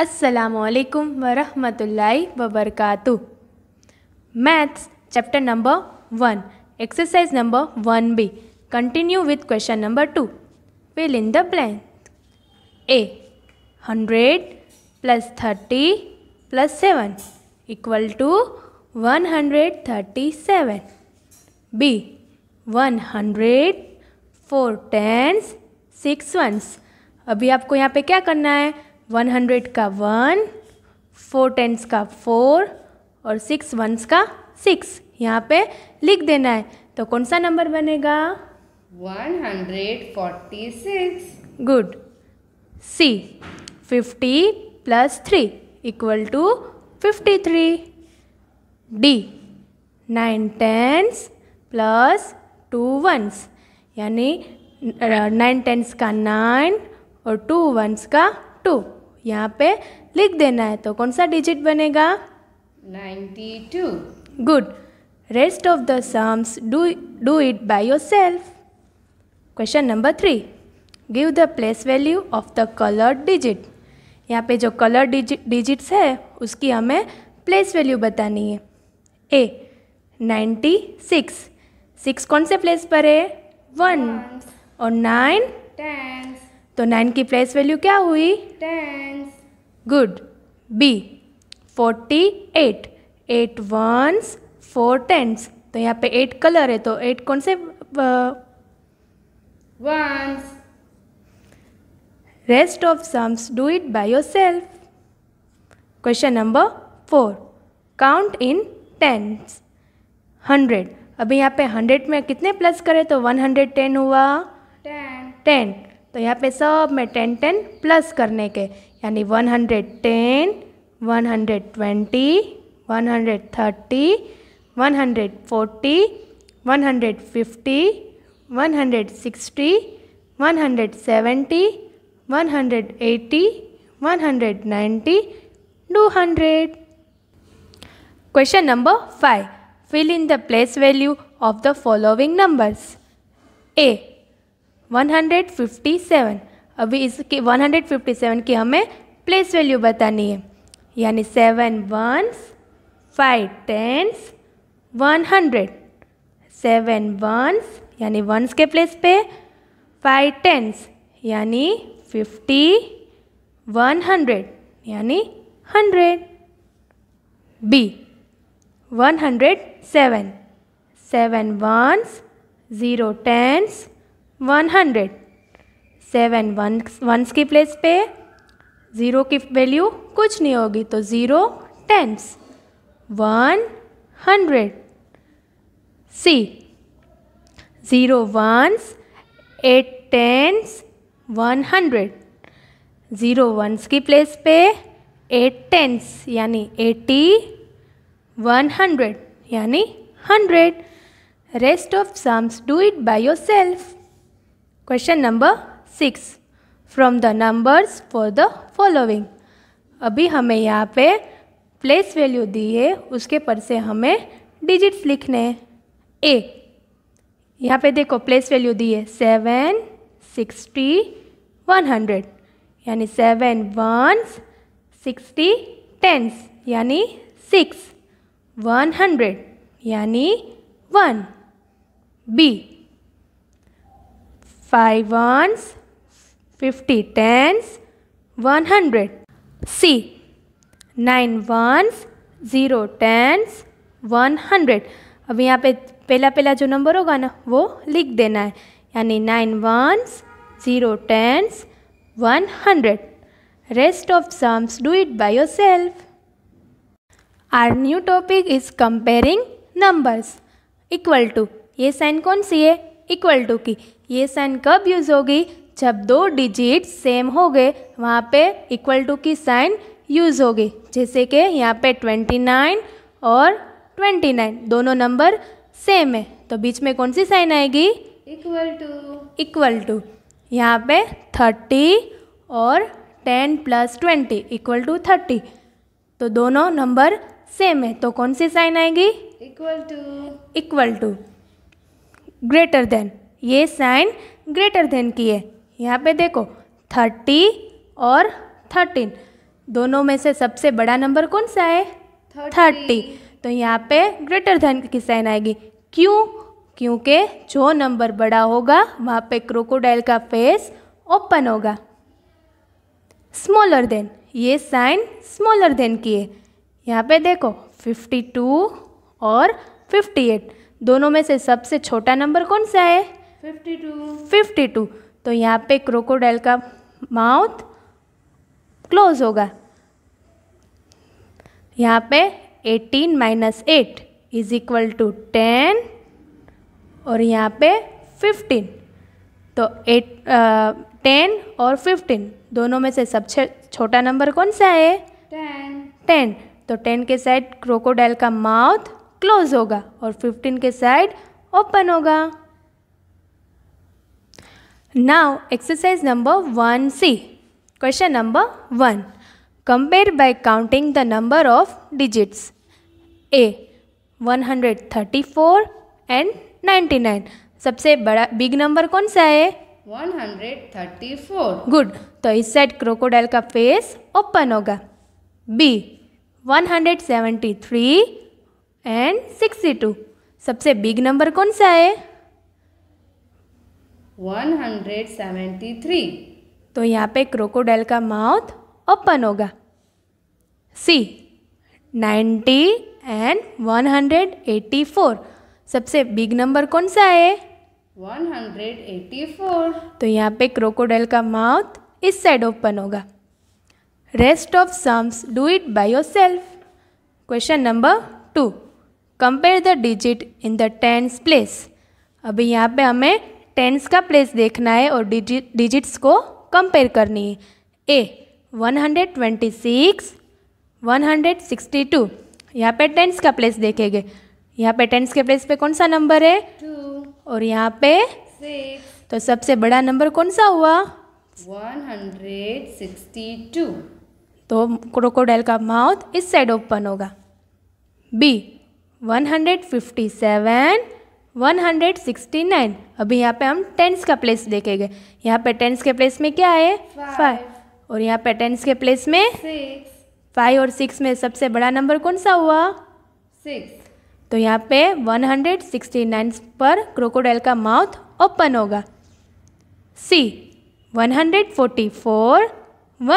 असलकम वरहमतुल्लाहि वबरकू maths chapter number one exercise number one B continue with question number two fill in the blank A hundred plus thirty plus seven equal to one hundred thirty seven B one hundred four tens six ones अभी आपको यहाँ पे क्या करना है one hundred का one four tens का four और सिक्स वंस का सिक्स यहाँ पे लिख देना है तो कौन सा नंबर बनेगा one hundred forty six good C fifty plus three equal to fifty three D nine tens plus two ones यानी नाइन टेंस का नाइन और टू वंस का टू यहाँ पे लिख देना है तो कौन सा डिजिट बनेगा 92 good rest of the sums do do it by yourself question number three give the place value of the colour digit यहाँ पे जो कलर डिजिट्स है उसकी हमें प्लेस वैल्यू बतानी है ए नाइन्टी सिक्स सिक्स कौन से प्लेस पर है वन और नाइन टेन तो नाइन की प्लेस वैल्यू क्या हुई ten good. B. Forty eight eight ones four tens तो यहाँ पे एट कलर है तो एट कौन से ones rest of sums do it by yourself question number four count in tens hundred अभी यहाँ पे हंड्रेड में कितने प्लस करें तो वन हंड्रेड टेन हुआ टेन टेन तो यहाँ पे सब में टेन टेन प्लस करने के यानी 110, 120, 130, 140, 150, 160, 170, 180, 190, 200. Question number 5. Fill in the place value of the following numbers. A. 157 अभी इसके 157 की हमें प्लेस वैल्यू बतानी है यानी seven ones five tens one hundred seven ones यानी वंस के प्लेस पे फाइव टेंस यानी फिफ्टी वन हंड्रेड यानी hundred B one hundred seven seven ones zero tens one hundred seven one ones की place पे ज़ीरो की value कुछ नहीं होगी तो zero tens one hundred C zero ones eight tens one hundred zero ones की place पे eight tens यानी एटी वन हंड्रेड यानी hundred of sums do it it yourself question number six from the numbers for the following अभी हमें यहाँ पे place value दी है उसके पर से हमें डिजिट्स लिखने हैं ए यहाँ पे देखो प्लेस वैल्यू दी है सेवन सिक्सटी वन हंड्रेड यानी सेवन वंस सिक्सटी टेंस यानी सिक्स वन हंड्रेड यानी one B five ones fifty tens one hundred C nine ones zero tens one hundred अब यहाँ पे पहला पहला जो नंबर होगा ना वो लिख देना है यानी nine ones zero tens one hundred rest of sums do it by yourself our new topic is comparing numbers equal to ये साइन कौन सी है इक्वल टू की ये साइन कब यूज़ होगी जब दो डिजिट सेम हो गए वहाँ पे इक्वल टू की साइन यूज़ होगी जैसे कि यहाँ पे 29 और 29 दोनों नंबर सेम है तो बीच में कौन सी साइन आएगी इक्वल टू इक्वल टू यहाँ पे 30 और 10 plus twenty equal to thirty तो दोनों नंबर सेम है तो कौन सी साइन आएगी equal to equal to greater than ये साइन ग्रेटर देन की है यहाँ पे देखो थर्टी और थर्टीन दोनों में से सबसे बड़ा नंबर कौन सा है थर्टी तो यहाँ पे ग्रेटर देन की साइन आएगी क्यों क्योंकि जो नंबर बड़ा होगा वहाँ पे क्रोकोडाइल का फेस ओपन होगा स्मॉलर देन ये साइन स्मॉलर देन की है यहाँ पे देखो फिफ्टी टू और फिफ्टी एट दोनों में से सबसे छोटा नंबर कौन सा है फिफ्टी टू फिफ्टी टू तो यहाँ पे क्रोकोडाइल का माउथ क्लोज होगा यहाँ पे eighteen minus eight is equal to ten और यहाँ पे फिफ्टीन तो एट टेन और फिफ्टीन दोनों में से सबसे छोटा नंबर कौन सा है टेन टेन तो टेन के साइड क्रोकोडाइल का माउथ क्लोज होगा और 15 के साइड ओपन होगा now exercise number one C question number one compare by counting the number of digits A 134 and 99 सबसे बड़ा बिग नंबर कौन सा है 134 गुड तो इस साइड क्रोकोडाइल का फेस ओपन होगा बी 173 एंड सिक्सटी टू सबसे बिग नंबर कौन सा है वन हंड्रेड सेवेंटी थ्री तो यहाँ पे क्रोकोडाइल का माउथ ओपन होगा C ninety and one hundred eighty four सबसे बिग नंबर कौन सा है वन हंड्रेड एट्टी फोर तो यहाँ पे क्रोकोडाइल का माउथ इस साइड ओपन होगा rest of sums do it by yourself question number two compare the digit in the tens place अभी यहाँ पे हमें टेंस का प्लेस देखना है और डिजिट डिजिट्स को कंपेयर करनी है ए 126 162 यहाँ पे टेंस का प्लेस देखेंगे यहाँ पे टेंस के प्लेस पे कौन सा नंबर है टू और यहाँ पे तो सबसे बड़ा नंबर कौन सा हुआ 162 तो क्रोकोडाइल का माउथ इस साइड ओपन होगा बी 169 अभी यहाँ पे हम टेंस का प्लेस देखेंगे यहाँ पे टेंस के प्लेस में क्या है फाइव और यहाँ पे टेंस के प्लेस में फाइव और सिक्स में सबसे बड़ा नंबर कौन सा हुआ सिक्स तो यहाँ पे 169 पर क्रोकोडाइल का माउथ ओपन होगा सी 144 109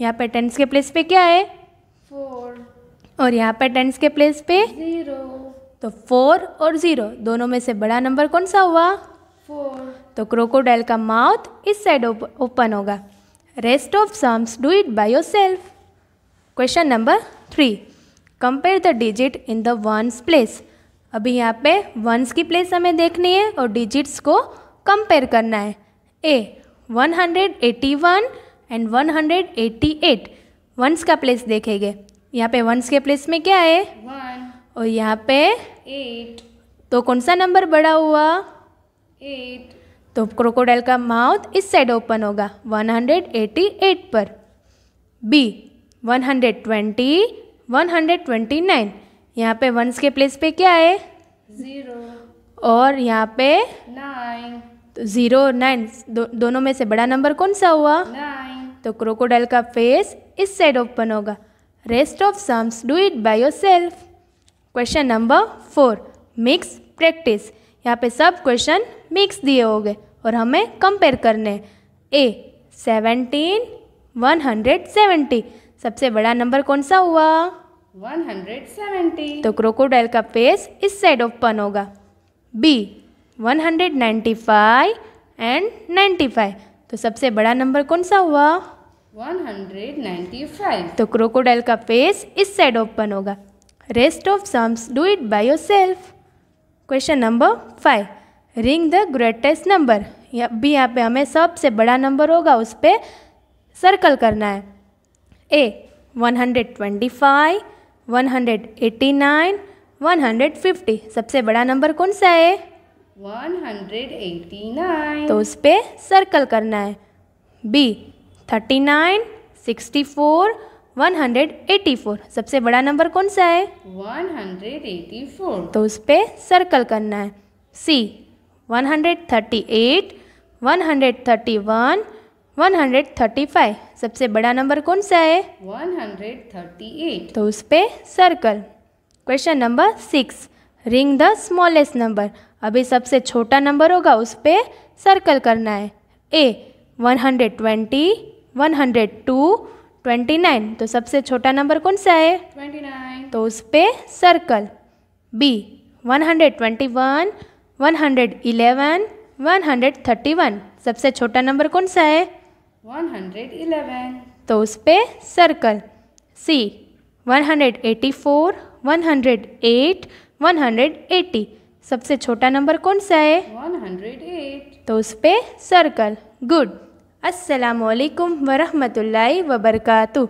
यहाँ पे टेंस के प्लेस पे क्या है फोर और यहाँ पर टेंस के प्लेस पे जीरो तो फोर और जीरो दोनों में से बड़ा नंबर कौन सा हुआ फोर तो क्रोकोडाइल का माउथ इस साइड ओपन होगा rest of sums do it by yourself question number three compare the digit in the ones place अभी यहाँ पे वंस की प्लेस हमें देखनी है और डिजिट्स को कंपेयर करना है ए 181 एंड एट वंस का प्लेस देखेंगे यहाँ पे वंस के प्लेस में क्या है One. और यहाँ पे एट तो कौन सा नंबर बड़ा हुआ एट तो क्रोकोडाइल का माउथ इस साइड ओपन होगा 188 पर बी 120 129 यहाँ पे वंस के प्लेस पे क्या है ज़ीरो और यहाँ पे नाइन तो ज़ीरो नाइन दो, दोनों में से बड़ा नंबर कौन सा हुआ नाइन तो क्रोकोडाइल का फेस इस साइड ओपन होगा Rest of sums, do it by yourself. Question number four mix practice यहाँ पे सब क्वेश्चन मिक्स दिए होंगे और हमें कंपेयर करने A seventeen one hundred seventy सबसे बड़ा नंबर कौन सा हुआ वन हंड्रेड सेवेंटी तो क्रोकोडाइल का फेस इस साइड ओपन होगा B one hundred ninety five and ninety five तो सबसे बड़ा नंबर कौन सा हुआ 195 तो क्रोकोडाइल का फेस इस साइड ओपन होगा rest of sums do it by yourself question number five ring the greatest number भी यहाँ पे हमें सबसे बड़ा नंबर होगा उस पर सर्कल करना है ए 125, 189, 150 सबसे बड़ा नंबर कौन सा है 189 तो उस पर सर्कल करना है B thirty nine sixty four one hundred eighty four सबसे बड़ा नंबर कौन सा है वन हंड्रेड एटी फोर तो उस पर सर्कल करना है C one hundred thirty eight one hundred thirty one one hundred thirty five सबसे बड़ा नंबर कौन सा है वन हंड्रेड थर्टी एट तो उस पर circle question number six ring the smallest number अभी सबसे छोटा नंबर होगा उस पर सर्कल करना है A one hundred twenty one hundred two twenty nine तो सबसे छोटा नंबर कौन सा है ट्वेंटी नाइन तो उस पर circle B one hundred twenty one one hundred eleven one hundred thirty one सबसे छोटा नंबर कौन सा है वन हंड्रेड इलेवन तो उस पर circle C one hundred eighty four one hundred eight one hundred eighty सबसे छोटा नंबर कौन सा है वन हंड्रेड एट तो उस पर सर्कल गुड असलकम वरहमल वबरकू